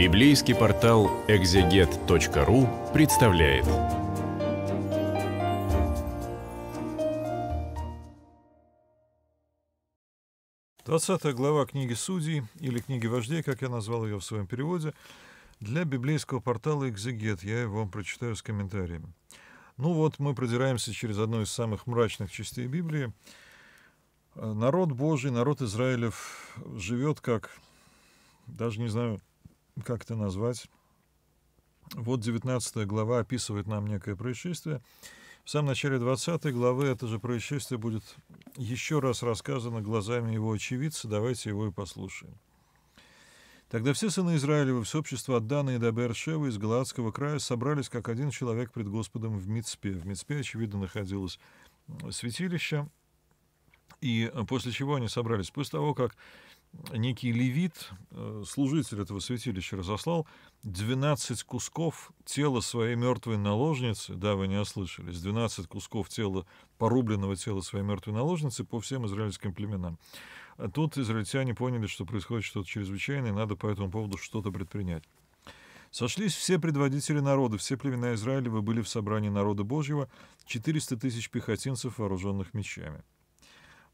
Библейский портал экзегет.ру представляет. Двадцатая глава книги Судей или книги Вождей, как я назвал ее в своем переводе, для библейского портала «Экзегет». Я его вам прочитаю с комментариями. Ну вот, мы продираемся через одну из самых мрачных частей Библии. Народ Божий, народ Израилев живет как, даже не знаю, как это назвать? Вот 19 глава описывает нам некое происшествие. В самом начале 20 главы это же происшествие будет еще раз рассказано глазами его очевидца. Давайте его и послушаем. Тогда все сыны Израилевы, все общество от Дана до Бершева из Галатского края собрались как один человек пред Господом в Мицпе. В Мицпе, очевидно, находилось э, святилище. И э, после чего они собрались? После того, как некий левит, э, служитель этого святилища, разослал 12 кусков тела своей мертвой наложницы, да, вы не ослышались, 12 кусков тела, порубленного тела своей мертвой наложницы по всем израильским племенам. А тут израильтяне поняли, что происходит что-то чрезвычайное, и надо по этому поводу что-то предпринять. Сошлись все предводители народа, все племена Израилева были в собрании народа Божьего, 400 тысяч пехотинцев, вооруженных мечами.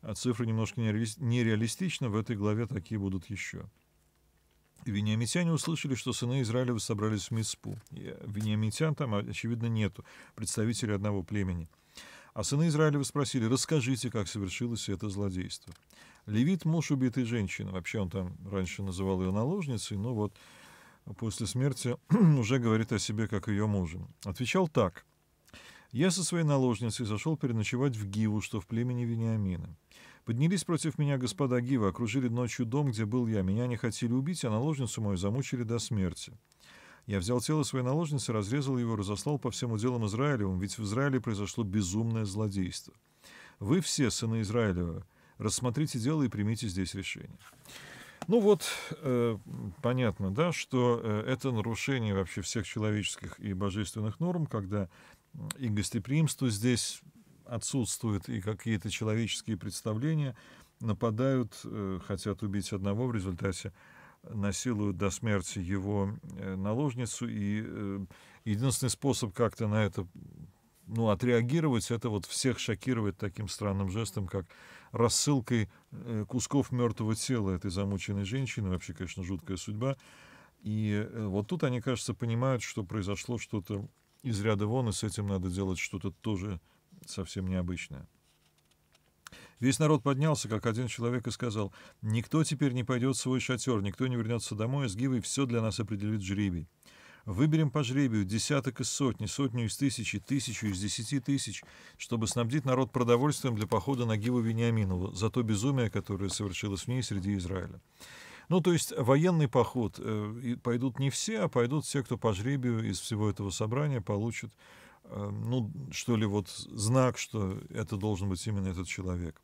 А цифры немножко нереалистичны, в этой главе такие будут еще. Вениамитяне услышали, что сыны Израилева собрались в миспу. Э, вениамитян там, а, очевидно, нету, представителей одного племени. А сыны Израилева спросили, расскажите, как совершилось это злодейство. Левит – муж убитой женщины. Вообще он там раньше называл ее наложницей, но вот после смерти уже говорит о себе как ее мужем. Отвечал так – я со своей наложницей зашел переночевать в Гиву, что в племени Вениамина. Поднялись против меня господа Гива, окружили ночью дом, где был я. Меня не хотели убить, а наложницу мою замучили до смерти. Я взял тело своей наложницы, разрезал его, разослал по всем уделам Израилевым, ведь в Израиле произошло безумное злодейство. Вы все, сыны Израилева, рассмотрите дело и примите здесь решение. Ну вот, э, понятно, да, что э, это нарушение вообще всех человеческих и божественных норм, когда и гостеприимство здесь отсутствует, и какие-то человеческие представления нападают, э, хотят убить одного в результате, насилуют до смерти его э, наложницу, и э, единственный способ как-то на это ну, отреагировать, это вот всех шокировать таким странным жестом, как рассылкой кусков мертвого тела этой замученной женщины, вообще, конечно, жуткая судьба. И вот тут они, кажется, понимают, что произошло что-то из ряда вон, и с этим надо делать что-то тоже совсем необычное. Весь народ поднялся, как один человек, и сказал, «Никто теперь не пойдет в свой шатер, никто не вернется домой, а с Гивой все для нас определит жребий. Выберем по жребию десяток из сотни, сотню из тысячи, тысячу из десяти тысяч, чтобы снабдить народ продовольствием для похода на Гиву Вениаминову за то безумие, которое совершилось в ней среди Израиля. Ну, то есть военный поход э, пойдут не все, а пойдут все, кто по жребию из всего этого собрания получит, э, ну, что ли, вот знак, что это должен быть именно этот человек.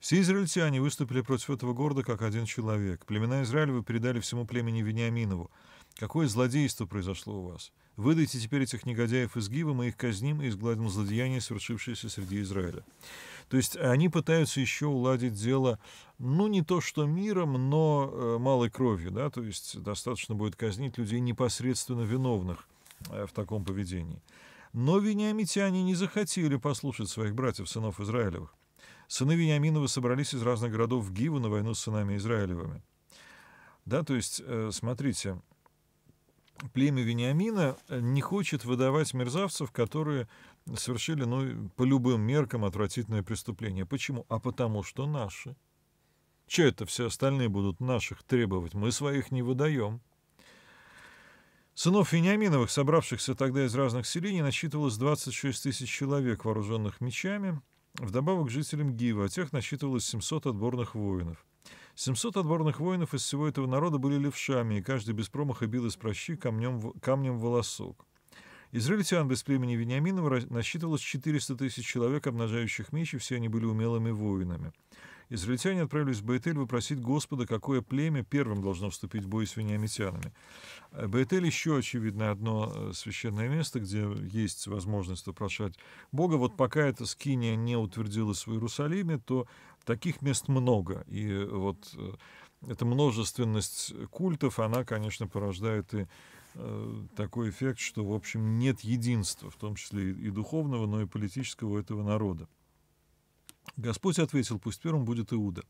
Все израильтяне выступили против этого города как один человек. Племена Израилева передали всему племени Вениаминову. Какое злодейство произошло у вас? — Выдайте теперь этих негодяев из Гивы, мы их казним и изгладим злодеяния, совершившееся среди Израиля. То есть они пытаются еще уладить дело, ну, не то что миром, но э, малой кровью, да, то есть достаточно будет казнить людей непосредственно виновных э, в таком поведении. Но вениамитяне не захотели послушать своих братьев, сынов Израилевых. Сыны Вениаминова собрались из разных городов в Гиву на войну с сынами Израилевыми. Да, то есть, э, смотрите, племя Вениамина э, не хочет выдавать мерзавцев, которые совершили ну, по любым меркам отвратительное преступление. Почему? А потому что наши. Че это все остальные будут наших требовать? Мы своих не выдаем. Сынов Вениаминовых, собравшихся тогда из разных селений, насчитывалось 26 тысяч человек, вооруженных мечами. Вдобавок жителям Гива, а тех насчитывалось 700 отборных воинов. Семьсот отборных воинов из всего этого народа были левшами, и каждый без промаха бил из прощи камнем в, камнем волосок. Израильтян без племени Вениаминова насчитывалось 400 тысяч человек, обнажающих меч, и все они были умелыми воинами. Израильтяне отправились в Бейтель вопросить Господа, какое племя первым должно вступить в бой с вениамитянами. Э, Бейтель еще, очевидно, одно э, священное место, где есть возможность вопрошать Бога. Вот пока эта скиния не утвердилась в Иерусалиме, то Таких мест много. И вот э, эта множественность культов, она, конечно, порождает и э, такой эффект, что, в общем, нет единства, в том числе и духовного, но и политического этого народа. Господь ответил, пусть первым будет Иуда.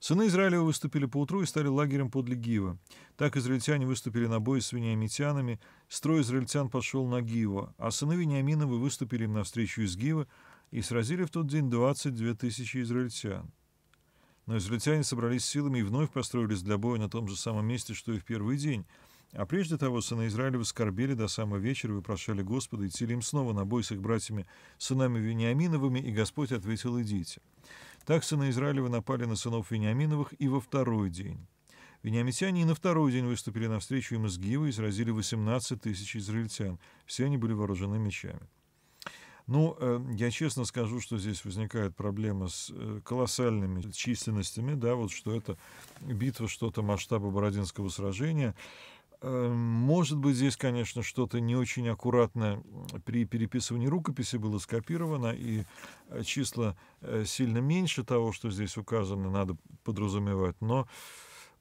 Сыны Израилева выступили поутру и стали лагерем под Гива. Так израильтяне выступили на бой с вениамитянами, строй израильтян пошел на Гива, а сыны Вениаминовы выступили им навстречу из Гивы и сразили в тот день 22 тысячи израильтян. Но израильтяне собрались силами и вновь построились для боя на том же самом месте, что и в первый день. А прежде того сыны Израилева скорбели до самого вечера, вопрошали Господа, идти ли им снова на бой с их братьями, сынами Вениаминовыми, и Господь ответил, идите. Так сыны Израилева напали на сынов Вениаминовых и во второй день. Вениамитяне и на второй день выступили навстречу им из Гивы и сразили 18 тысяч израильтян. Все они были вооружены мечами. Ну, э, я честно скажу, что здесь возникает проблема с э, колоссальными численностями, да, вот что это битва что-то масштаба Бородинского сражения. Э, может быть, здесь, конечно, что-то не очень аккуратно при переписывании рукописи было скопировано, и числа сильно меньше того, что здесь указано, надо подразумевать. Но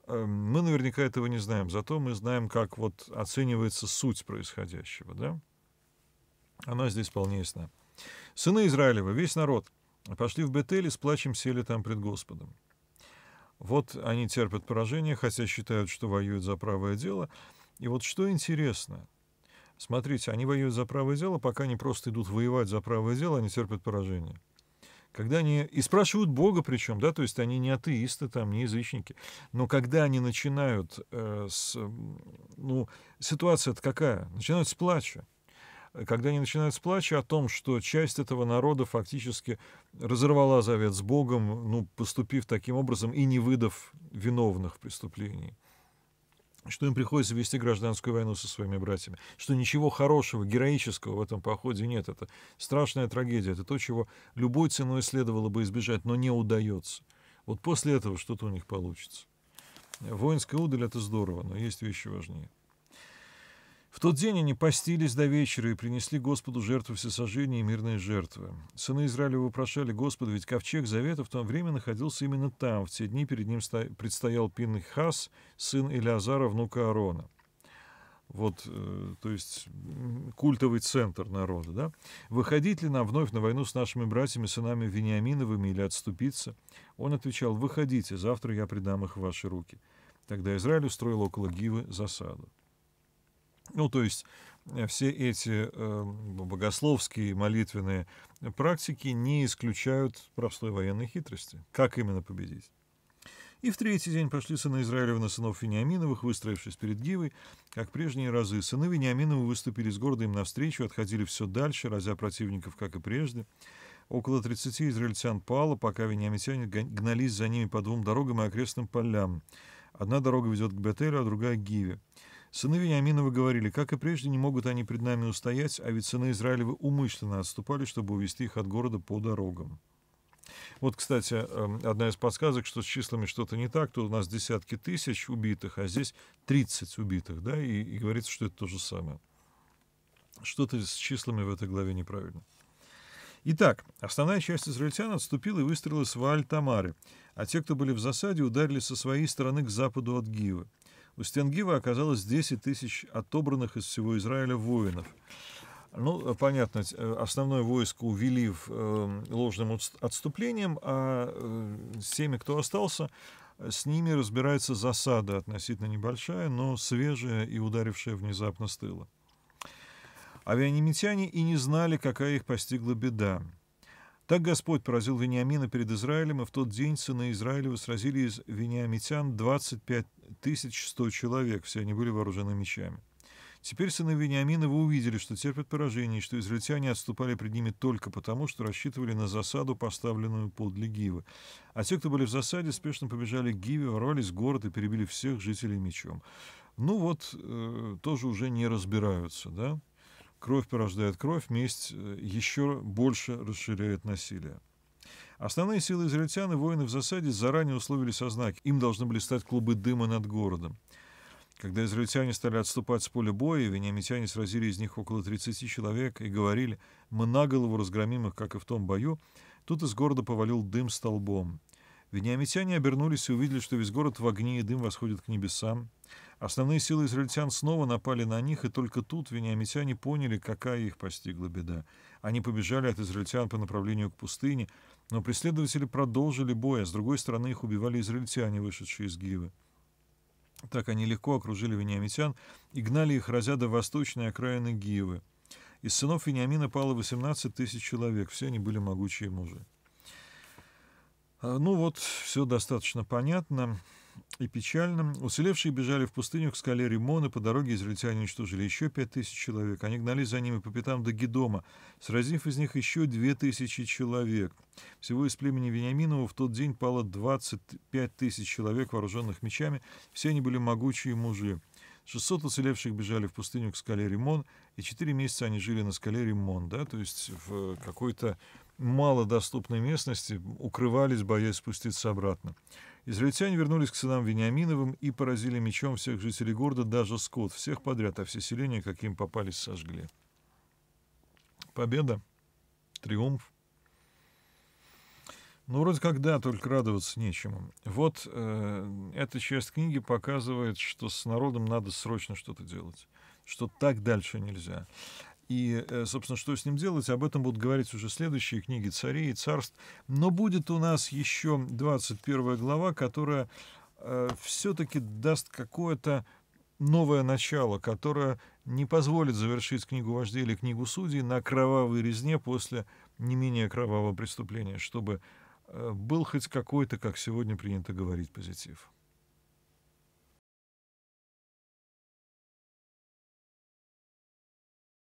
мы наверняка этого не знаем, зато мы знаем, как вот оценивается суть происходящего, да? Она здесь вполне ясна. «Сыны Израилева, весь народ, пошли в Бетель и с плачем сели там пред Господом». Вот они терпят поражение, хотя считают, что воюют за правое дело. И вот что интересно, смотрите, они воюют за правое дело, пока они просто идут воевать за правое дело, они терпят поражение. Когда они... И спрашивают Бога причем, да, то есть они не атеисты там, не язычники. Но когда они начинают э, с... Ну, ситуация-то какая? Начинают с плача когда они начинают с плача о том, что часть этого народа фактически разорвала завет с Богом, ну, поступив таким образом и не выдав виновных преступлений что им приходится вести гражданскую войну со своими братьями, что ничего хорошего, героического в этом походе нет. Это страшная трагедия, это то, чего любой ценой следовало бы избежать, но не удается. Вот после этого что-то у них получится. Воинская удаль — это здорово, но есть вещи важнее. В тот день они постились до вечера и принесли Господу жертву всесожжения и мирные жертвы. Сыны Израиля вопрошали Господа, ведь ковчег завета в то время находился именно там. В те дни перед ним предстоял Пинхас, сын Илиазара, внука Аарона. Вот, э, то есть, культовый центр народа, да? «Выходить ли нам вновь на войну с нашими братьями, сынами Вениаминовыми, или отступиться?» Он отвечал, «Выходите, завтра я предам их в ваши руки». Тогда Израиль устроил около Гивы засаду. Ну, то есть э, все эти э, богословские молитвенные практики не исключают простой военной хитрости. Как именно победить? И в третий день пошли сыны Израилева на сынов Вениаминовых, выстроившись перед Гивой, как прежние разы. Сыны Вениаминовы выступили с города им навстречу, отходили все дальше, разя противников, как и прежде. Около 30 израильтян пало, пока вениамитяне гнались за ними по двум дорогам и окрестным полям. Одна дорога ведет к Бетелю, а другая к Гиве. Сыны Вениаминовы говорили, как и прежде, не могут они пред нами устоять, а ведь сыны Израилевы умышленно отступали, чтобы увести их от города по дорогам. Вот, кстати, эм, одна из подсказок, что с числами что-то не так, то у нас десятки тысяч убитых, а здесь 30 убитых, да, и, и говорится, что это то же самое. Что-то с числами в этой главе неправильно. Итак, основная часть израильтян отступила и выстрелилась в Аль-Тамаре, а те, кто были в засаде, ударили со своей стороны к западу от Гивы. У Стенгива оказалось 10 тысяч отобранных из всего Израиля воинов. Ну, э, понятно, э, основное войско увели в, э, ложным отступлением, а с теми, кто остался, с ними разбирается засада относительно небольшая, но свежая и ударившая внезапно с тыла. Авианемитяне и не знали, какая их постигла беда. Так Господь поразил Вениамина перед Израилем, и в тот день сына Израилева сразили из вениамитян 25 100 человек, все они были вооружены мечами. Теперь сыны Вениаминова увидели, что терпят поражение, и что израильтяне отступали пред ними только потому, что рассчитывали на засаду, поставленную под Гивы. А те, кто были в засаде, спешно побежали к Гиве, ворвались в город и перебили всех жителей мечом. Ну вот, э, тоже уже не разбираются, да? Кровь порождает кровь, месть э, еще больше расширяет насилие. Основные силы израильтян и воины в засаде заранее условили о знаке. Им должны были стать клубы дыма над городом. Когда израильтяне стали отступать с поля боя, вениамитяне сразили из них около 30 человек и говорили «мы на голову разгромим их, как и в том бою», тут из города повалил дым столбом. Вениамитяне обернулись и увидели, что весь город в огне, и дым восходит к небесам. Основные силы израильтян снова напали на них, и только тут вениамитяне поняли, какая их постигла беда. Они побежали от израильтян по направлению к пустыне, но преследователи продолжили бой, а с другой стороны их убивали израильтяне, вышедшие из Гивы. Так они легко окружили вениамитян и гнали их, разя до восточной окраины Гивы. Из сынов Вениамина пало 18 тысяч человек, все они были могучие мужи. А, ну вот, все достаточно понятно и печальным. Уцелевшие бежали в пустыню к скале Римон, и по дороге израильтяне уничтожили еще пять тысяч человек. Они гнались за ними по пятам до Гедома, сразив из них еще две тысячи человек. Всего из племени Вениаминова в тот день пало 25 тысяч человек, вооруженных мечами. Все они были могучие мужи. 600 уцелевших бежали в пустыню к скале Римон, и 4 месяца они жили на скале Римон, да, то есть в какой-то малодоступной местности укрывались, боясь спуститься обратно. Израильтяне вернулись к сынам Вениаминовым и поразили мечом всех жителей города, даже скот, всех подряд, а все селения, как им попались, сожгли. Победа, триумф. Ну, вроде как да, только радоваться нечему. Вот э, эта часть книги показывает, что с народом надо срочно что-то делать, что так дальше нельзя. И, э, собственно, что с ним делать, об этом будут говорить уже следующие книги царей и царств. Но будет у нас еще 21 глава, которая э, все-таки даст какое-то новое начало, которое не позволит завершить книгу вождей или книгу судей на кровавой резне после не менее кровавого преступления, чтобы э, был хоть какой-то, как сегодня принято говорить, позитив.